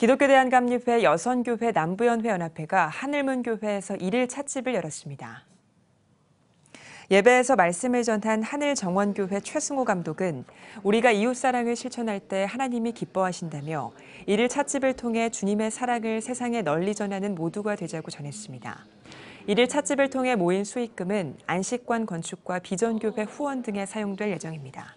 기독교 대한감리회 여선교회 남부연회 연합회가 하늘문 교회에서 1일 찻집을 열었습니다. 예배에서 말씀을 전한 하늘 정원교회 최승호 감독은 우리가 이웃 사랑을 실천할 때 하나님이 기뻐하신다며 이를 찻집을 통해 주님의 사랑을 세상에 널리 전하는 모두가 되자고 전했습니다. 이를 찻집을 통해 모인 수익금은 안식관 건축과 비전교회 후원 등에 사용될 예정입니다.